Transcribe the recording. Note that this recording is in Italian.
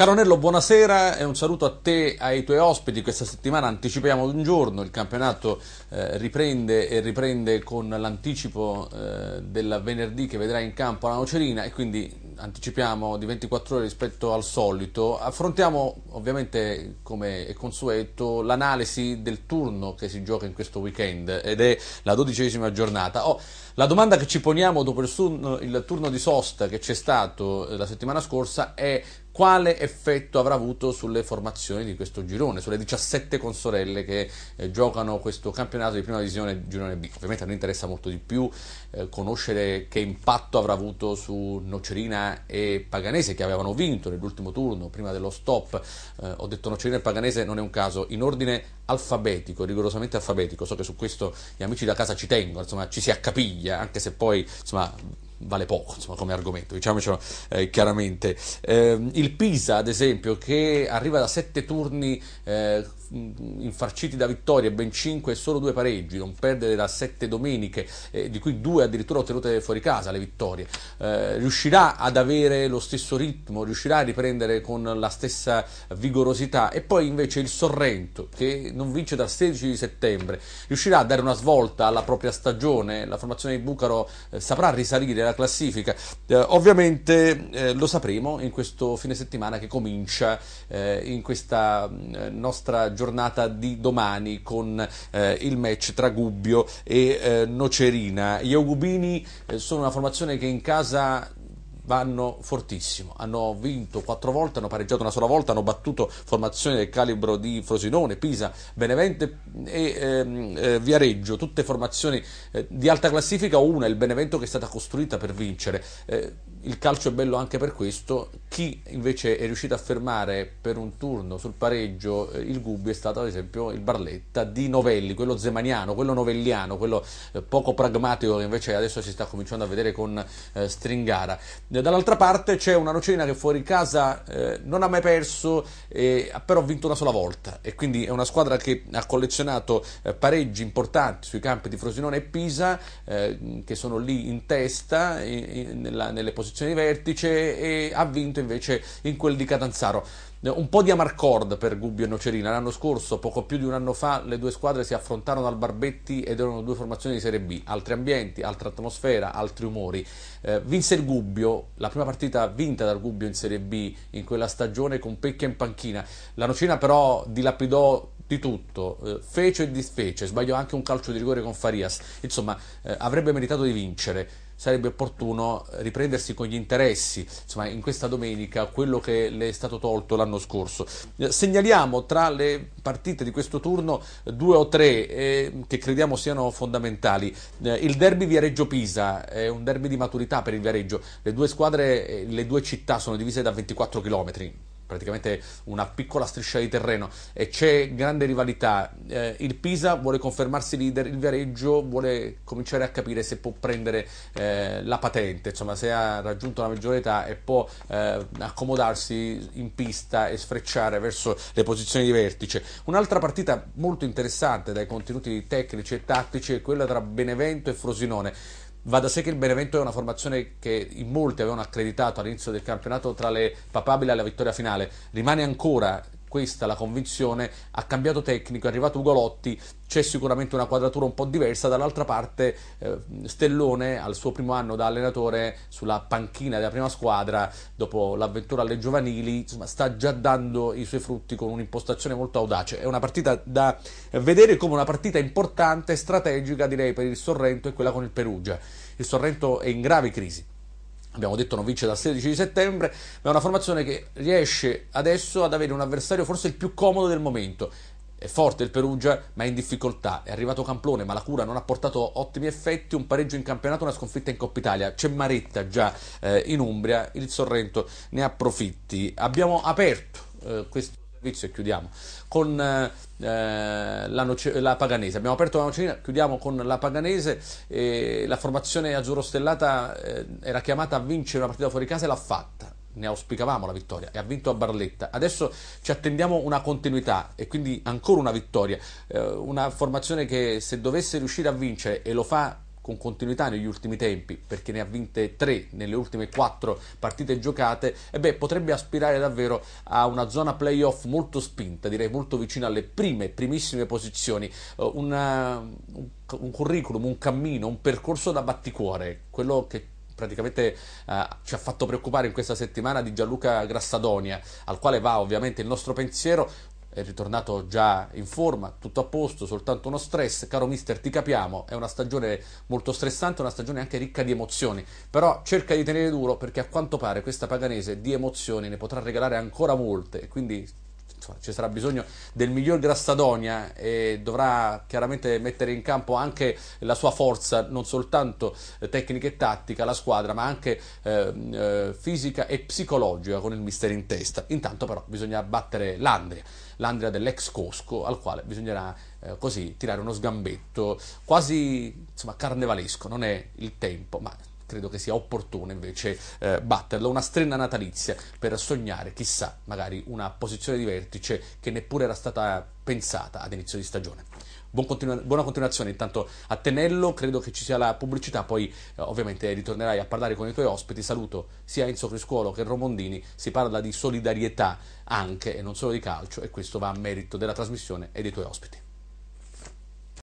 Caro Nello, buonasera e un saluto a te e ai tuoi ospiti. Questa settimana anticipiamo un giorno, il campionato eh, riprende e riprende con l'anticipo eh, del venerdì che vedrà in campo la Nocerina e quindi anticipiamo di 24 ore rispetto al solito. Affrontiamo ovviamente come è consueto l'analisi del turno che si gioca in questo weekend ed è la dodicesima giornata. Oh, la domanda che ci poniamo dopo il, turno, il turno di sosta che c'è stato eh, la settimana scorsa è quale effetto avrà avuto sulle formazioni di questo girone, sulle 17 consorelle che eh, giocano questo campionato di prima divisione girone B. Ovviamente a noi interessa molto di più eh, conoscere che impatto avrà avuto su Nocerina e Paganese che avevano vinto nell'ultimo turno prima dello stop. Eh, ho detto Nocerina e Paganese non è un caso, in ordine alfabetico, rigorosamente alfabetico. So che su questo gli amici da casa ci tengono, insomma, ci si accapiglia, anche se poi insomma vale poco insomma, come argomento, diciamocelo eh, chiaramente. Eh, il Pisa, ad esempio, che arriva da sette turni eh, infarciti da vittorie, ben 5 e solo 2 pareggi, non perdere da 7 domeniche, eh, di cui 2 addirittura ottenute fuori casa le vittorie. Eh, riuscirà ad avere lo stesso ritmo, riuscirà a riprendere con la stessa vigorosità e poi invece il Sorrento che non vince dal 16 settembre, riuscirà a dare una svolta alla propria stagione, la formazione di Bucaro eh, saprà risalire la classifica. Eh, ovviamente eh, lo sapremo in questo fine settimana che comincia eh, in questa nostra giornata giornata di domani con eh, il match tra Gubbio e eh, Nocerina. Gli Augubini eh, sono una formazione che in casa vanno fortissimo, hanno vinto quattro volte, hanno pareggiato una sola volta, hanno battuto formazioni del calibro di Frosinone, Pisa, Benevento e ehm, eh, Viareggio, tutte formazioni eh, di alta classifica, una è il Benevento che è stata costruita per vincere. Eh, il calcio è bello anche per questo, chi invece è riuscito a fermare per un turno sul pareggio eh, il Gubbio è stato ad esempio il Barletta di Novelli, quello zemaniano, quello novelliano, quello eh, poco pragmatico che invece adesso si sta cominciando a vedere con eh, Stringara. Eh, dall'altra parte c'è una Nocena che fuori casa eh, non ha mai perso, eh, però ha vinto una sola volta e quindi è una squadra che ha collezionato eh, pareggi importanti sui campi di Frosinone e Pisa, eh, che sono lì in testa in, in, nella, nelle posizioni di vertice e ha vinto invece in quel di Catanzaro. Eh, un po' di amarcord per Gubbio e Nocerina. L'anno scorso, poco più di un anno fa, le due squadre si affrontarono al Barbetti ed erano due formazioni di Serie B. Altri ambienti, altra atmosfera, altri umori. Eh, vinse il Gubbio, la prima partita vinta dal Gubbio in Serie B in quella stagione con Pecchia in panchina. La Nocerina però dilapidò di tutto, eh, fece e disfece, sbagliò anche un calcio di rigore con Farias. Insomma, eh, avrebbe meritato di vincere sarebbe opportuno riprendersi con gli interessi, insomma in questa domenica quello che le è stato tolto l'anno scorso. Eh, segnaliamo tra le partite di questo turno eh, due o tre eh, che crediamo siano fondamentali. Eh, il derby Viareggio-Pisa è un derby di maturità per il Viareggio, le due squadre, le due città sono divise da 24 km praticamente una piccola striscia di terreno e c'è grande rivalità. Eh, il Pisa vuole confermarsi leader, il Viareggio vuole cominciare a capire se può prendere eh, la patente, insomma se ha raggiunto la maggiore età e può eh, accomodarsi in pista e sfrecciare verso le posizioni di vertice. Un'altra partita molto interessante dai contenuti tecnici e tattici è quella tra Benevento e Frosinone. Va da sé che il Benevento è una formazione che in molti avevano accreditato all'inizio del campionato tra le papabili alla vittoria finale. Rimane ancora questa la convinzione, ha cambiato tecnico, è arrivato Ugolotti, c'è sicuramente una quadratura un po' diversa, dall'altra parte eh, Stellone al suo primo anno da allenatore sulla panchina della prima squadra, dopo l'avventura alle giovanili, insomma, sta già dando i suoi frutti con un'impostazione molto audace. È una partita da vedere come una partita importante, strategica direi per il Sorrento e quella con il Perugia. Il Sorrento è in grave crisi abbiamo detto non vince dal 16 settembre, ma è una formazione che riesce adesso ad avere un avversario forse il più comodo del momento. È forte il Perugia, ma è in difficoltà. È arrivato Camplone, ma la cura non ha portato ottimi effetti. Un pareggio in campionato, una sconfitta in Coppa Italia. C'è Maretta già eh, in Umbria. Il Sorrento ne approfitti. Abbiamo aperto eh, questo servizio e chiudiamo con eh, eh, la, noce- la, Paganese. Abbiamo aperto la nocerina, chiudiamo con la Paganese. Eh, la formazione azzurrostellata eh, era chiamata a vincere una partita fuori casa e l'ha fatta. Ne auspicavamo la vittoria e ha vinto a Barletta. Adesso ci attendiamo una continuità e quindi ancora una vittoria. Eh, una formazione che se dovesse riuscire a vincere e lo fa con continuità negli ultimi tempi, perché ne ha vinte tre nelle ultime quattro partite giocate, e beh, potrebbe aspirare davvero a una zona playoff molto spinta, direi molto vicino alle prime, primissime posizioni. Eh, una, eh, un curriculum, un cammino, un percorso da batticuore, quello che praticamente eh, ci ha fatto preoccupare in questa settimana di Gianluca Grassadonia, al quale va ovviamente il nostro pensiero, è ritornato già in forma, tutto a posto, soltanto uno stress. Caro mister, ti capiamo, è una stagione molto stressante, una stagione anche ricca di emozioni, però cerca di tenere duro perché a quanto pare questa Paganese di emozioni ne potrà regalare ancora molte, e quindi ci sarà bisogno del miglior Grassadonia e dovrà chiaramente mettere in campo anche la sua forza, non soltanto eh, tecnica e tattica, la squadra, ma anche ehm, eh, fisica e psicologica con il mister in testa. Intanto però bisogna battere l'Andria, l'Andria dell'ex Cosco, al quale bisognerà eh, così tirare uno sgambetto quasi insomma, carnevalesco, non è il tempo, ma credo che sia opportuno invece eh, batterlo. Una strenna natalizia per sognare, chissà, magari una posizione di vertice che neppure era stata pensata ad inizio di stagione. Buon continua- buona continuazione intanto a Tenello, credo che ci sia la pubblicità, poi eh, ovviamente ritornerai a parlare con i tuoi ospiti, saluto sia Enzo Criscuolo che Romondini, si parla di solidarietà anche e non solo di calcio e questo va a merito della trasmissione e dei tuoi ospiti.